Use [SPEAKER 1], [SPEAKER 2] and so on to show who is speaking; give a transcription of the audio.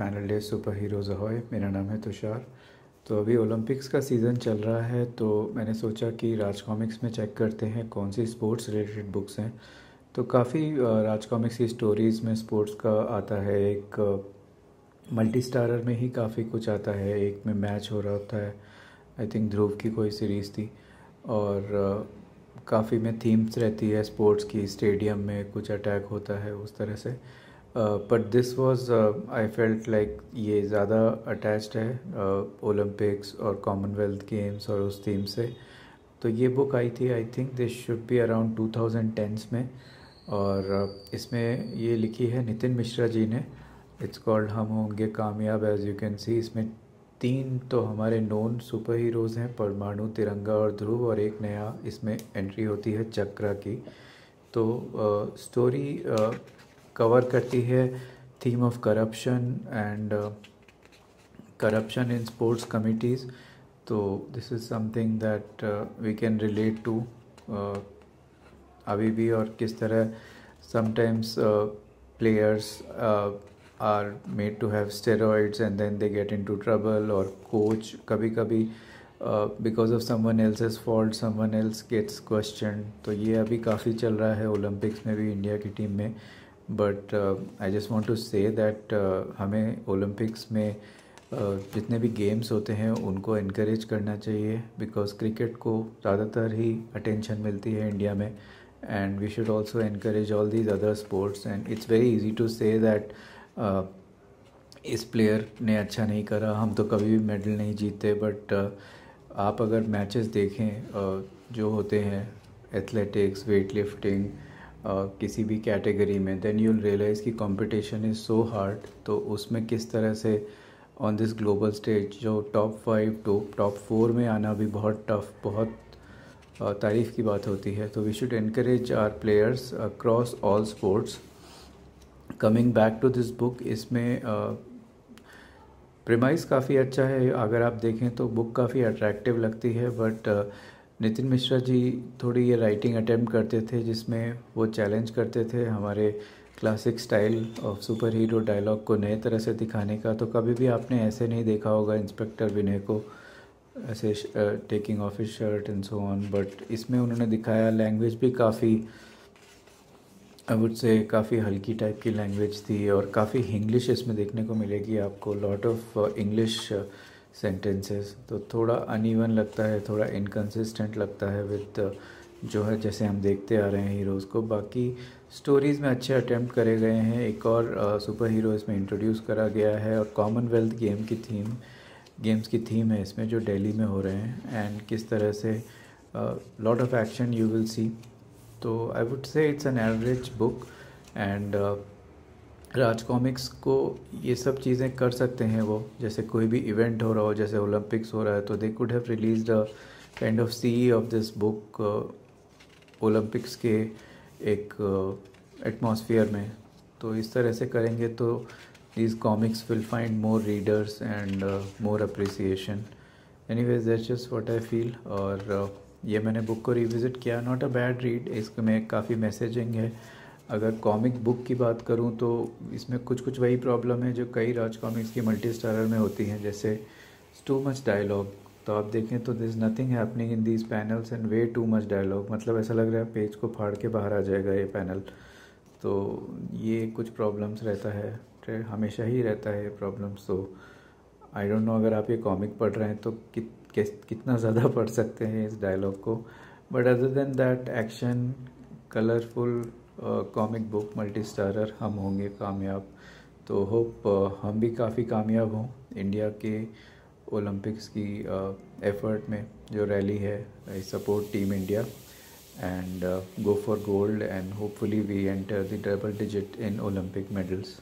[SPEAKER 1] panel day super heroes hi मेरा नाम है तुषार तो अभी ओलंपिक्स का सीज़न चल रहा है तो मैंने सोचा कि राज कॉमिक्स में चेक करते हैं कौन सी स्पोर्ट्स रिलेटेड बुक्स हैं तो काफ़ी राज कॉमिक्स की स्टोरीज़ में स्पोर्ट्स का आता है एक मल्टी स्टारर में ही काफ़ी कुछ आता है एक में मैच हो रहा होता है आई थिंक ध्रुव की कोई सीरीज़ थी और काफ़ी में थीम्स रहती है स्पोर्ट्स की स्टेडियम में कुछ अटैक होता है उस तरह से but this was I felt like ये ज़्यादा अटैच्ड है ओलंपिक्स uh, और कॉमनवेल्थ गेम्स और उस थीम से तो ये बुक आई थी I think this should be around two thousand tens में और uh, इसमें ये लिखी है नितिन मिश्रा जी ने इट्स कॉल्ड हम होंगे कामयाब एज यू कैन सी इसमें तीन तो हमारे नॉन सुपर हीरोज़ हैं परमाणु तिरंगा और ध्रुव और एक नया इसमें एंट्री होती है चक्रा की तो स्टोरी uh, uh कवर करती है theme of corruption and corruption in sports committees तो this is something that we can relate to अभी भी और किस तरह sometimes players are made to have steroids and then they get in to trouble और coach कभी कभी because of someone else fault someone else gets question तो ये अभी काफ़ी चल रहा है ओलंपिक्स में भी इंडिया की टीम में but I just want to say that हमें ओलंपिक्स में uh, जितने भी गेम्स होते हैं उनको इनक्रेज करना चाहिए बिकॉज क्रिकेट को ज़्यादातर ही अटेंशन मिलती है इंडिया में and we should also increase all these other sports and it's very easy to say that इस प्लेयर ने अच्छा नहीं करा हम तो कभी भी मेडल नहीं जीते बट uh, आप अगर मैचेस देखें uh, जो होते हैं एथलेटिक्स वेट लिफ्टिंग किसी भी कैटेगरी में देन यूल रियलाइज़ कि कंपटीशन इज़ सो हार्ड तो उसमें किस तरह से ऑन दिस ग्लोबल स्टेज जो टॉप फाइव टॉप फोर में आना भी बहुत टफ बहुत तारीफ़ की बात होती है तो we should increase our players across all sports coming back to this book इसमें प्रेमाइस काफ़ी अच्छा है अगर आप देखें तो बुक काफ़ी अट्रैक्टिव लगती है बट नितिन मिश्रा जी थोड़ी ये राइटिंग अटैम्प्ट करते थे जिसमें वो चैलेंज करते थे हमारे classic style of superhero dialogue को नए तरह से दिखाने का तो कभी भी आपने ऐसे नहीं देखा होगा इंस्पेक्टर विनय को ऐसे taking off his shirt and so on but इसमें उन्होंने दिखाया लैंग्वेज भी काफ़ी आई वुड से काफ़ी हल्की टाइप की लैंग्वेज थी और काफ़ी इंग्लिश इसमें देखने को मिलेगी आपको लॉट ऑफ इंग्लिश सेंटेंसेस तो थोड़ा अनइवन लगता है थोड़ा इनकन्सिस्टेंट लगता है विथ uh, जो है जैसे हम देखते आ रहे हैं हीरोज़ को बाकी स्टोरीज़ में अच्छे अटैम्प्ट करे गए हैं एक और सुपर uh, हीरो इसमें इंट्रोड्यूस करा गया है और कॉमनवेल्थ गेम की थीम गेम्स की थीम है इसमें जो डेली में हो रहे हैं एंड किस तरह से lot of action you will see तो I would say it's an average book and Raj comics को ये सब चीज़ें कर सकते हैं वो जैसे कोई भी इवेंट हो रहा हो जैसे ओलंपिक्स हो रहा है तो they could have release the kind of C of this book Olympics के एक एटमॉस्फेयर uh, में तो इस तरह से करेंगे तो these comics will find more readers and more appreciation anyways that just what I feel और uh, ये मैंने बुक को रिविज़िट किया नॉट अ बैड रीड इसमें काफ़ी मैसेजिंग है अगर कॉमिक बुक की बात करूं तो इसमें कुछ कुछ वही प्रॉब्लम है जो कई राज कॉमिक्स की मल्टी स्टारर में होती हैं जैसे टू मच डायलॉग तो आप देखें तो this nothing happening in these panels and way too much dialogue मतलब ऐसा लग रहा है पेज को फाड़ के बाहर आ जाएगा ये पैनल तो ये कुछ प्रॉब्लम्स रहता है हमेशा ही रहता है ये प्रॉब्लम्स तो आई डोंट नो अगर आप ये कॉमिक पढ़ रहे हैं तो कि, कितना ज़्यादा पढ़ सकते हैं इस डायलॉग को but other than that action colourful comic book multi starrer हम होंगे कामयाब तो होप हम भी काफ़ी कामयाब हों इंडिया के ओलंपिक्स की एफर्ट में जो रैली है I support team India and go for gold and hopefully we enter the double digit in Olympic medals